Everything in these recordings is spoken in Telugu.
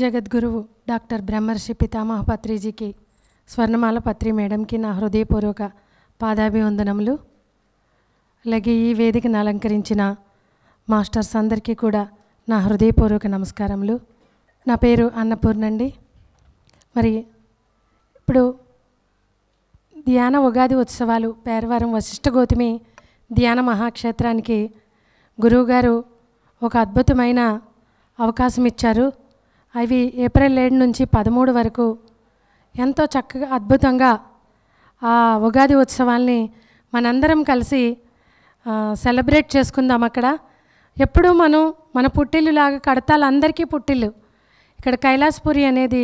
జగద్గురువు డాక్టర్ బ్రహ్మర్షి పితామహ పత్రిజీకి స్వర్ణమాల పత్రి మేడంకి నా హృదయపూర్వక పాదాభివందనములు అలాగే ఈ వేదికను అలంకరించిన మాస్టర్స్ అందరికీ కూడా నా హృదయపూర్వక నమస్కారములు నా పేరు అన్నపూర్ణండి మరి ఇప్పుడు ధ్యాన ఉగాది ఉత్సవాలు పేరవారం వశిష్ఠ గౌతమి ధ్యాన మహాక్షేత్రానికి గురువుగారు ఒక అద్భుతమైన అవకాశం ఇచ్చారు అవి ఏప్రిల్ ఏడు నుంచి పదమూడు వరకు ఎంతో చక్కగా అద్భుతంగా ఆ ఉగాది ఉత్సవాల్ని మనందరం కలిసి సెలబ్రేట్ చేసుకుందాం అక్కడ ఎప్పుడూ మనం మన పుట్టిల్లులాగా కడతాలు అందరికీ పుట్టిల్లు ఇక్కడ కైలాసపురి అనేది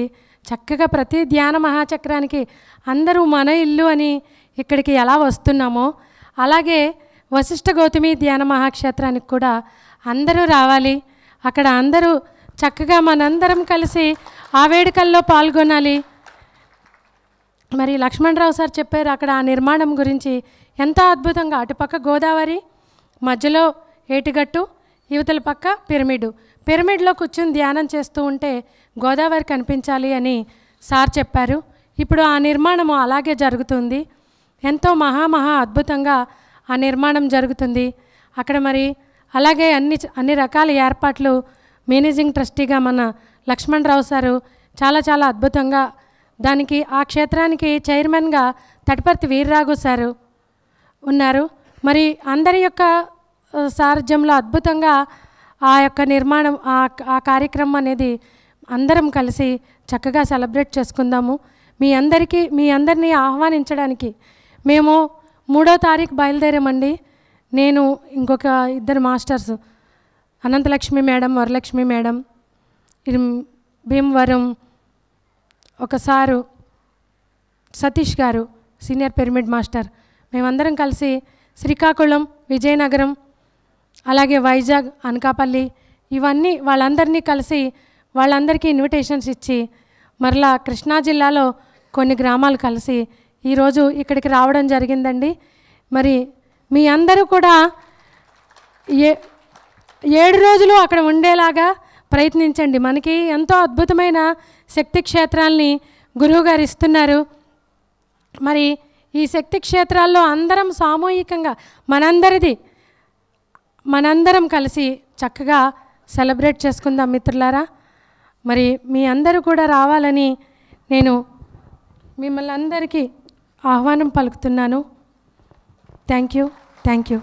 చక్కగా ప్రతి ధ్యాన మహాచక్రానికి అందరూ మన ఇల్లు అని ఇక్కడికి ఎలా వస్తున్నామో అలాగే వశిష్ఠ గౌతమి ధ్యాన మహాక్షేత్రానికి కూడా అందరూ రావాలి అక్కడ అందరూ చక్కగా మనందరం కలిసి ఆ వేడుకల్లో పాల్గొనాలి మరి లక్ష్మణరావు సార్ చెప్పారు అక్కడ ఆ నిర్మాణం గురించి ఎంత అద్భుతంగా అటుపక్క గోదావరి మధ్యలో ఏటిగట్టు యువతల పక్క పిరమిడ్ పిరమిడ్లో కూర్చుని ధ్యానం చేస్తూ ఉంటే గోదావరి కనిపించాలి అని సార్ చెప్పారు ఇప్పుడు ఆ నిర్మాణము అలాగే జరుగుతుంది ఎంతో మహామహా అద్భుతంగా ఆ నిర్మాణం జరుగుతుంది అక్కడ మరి అలాగే అన్ని అన్ని రకాల ఏర్పాట్లు మేనేజింగ్ ట్రస్టీగా మన లక్ష్మణ్ రావు సారు చాలా చాలా అద్భుతంగా దానికి ఆ క్షేత్రానికి చైర్మన్గా తటపర్తి వీర్రాఘు సారు ఉన్నారు మరి అందరి యొక్క సారథ్యంలో అద్భుతంగా ఆ యొక్క నిర్మాణం ఆ కార్యక్రమం అనేది అందరం కలిసి చక్కగా సెలబ్రేట్ చేసుకుందాము మీ అందరికీ మీ అందరినీ ఆహ్వానించడానికి మేము మూడో తారీఖు బయలుదేరామండి నేను ఇంకొక ఇద్దరు masters Anantalakshmi madam Varalakshmi madam Bhimavaram ఒకసారు Satish garu senior pyramid master మేమందరం కలిసి శ్రీకాకుళం విజయనగరం అలాగే వైజాగ్ అనకాపల్లి ఇవన్నీ వాళ్ళందరినీ కలిసి వాళ్ళందరికీ ఇన్విటేషన్స్ ఇచ్చి మరలా కృష్ణా జిల్లాలో కొన్ని గ్రామాలు కలిసి ఈరోజు ఇక్కడికి రావడం జరిగిందండి మరి మీ అందరూ కూడా ఏ ఏడు రోజులు అక్కడ ఉండేలాగా ప్రయత్నించండి మనకి ఎంతో అద్భుతమైన శక్తి క్షేత్రాల్ని గురువుగారు ఇస్తున్నారు మరి ఈ శక్తి క్షేత్రాల్లో అందరం సామూహికంగా మనందరిది మనందరం కలిసి చక్కగా సెలబ్రేట్ చేసుకుందాం మిత్రులారా మరి మీ అందరూ కూడా రావాలని నేను మిమ్మల్ని అందరికీ ఆహ్వానం పలుకుతున్నాను థ్యాంక్ యూ థ్యాంక్ యూ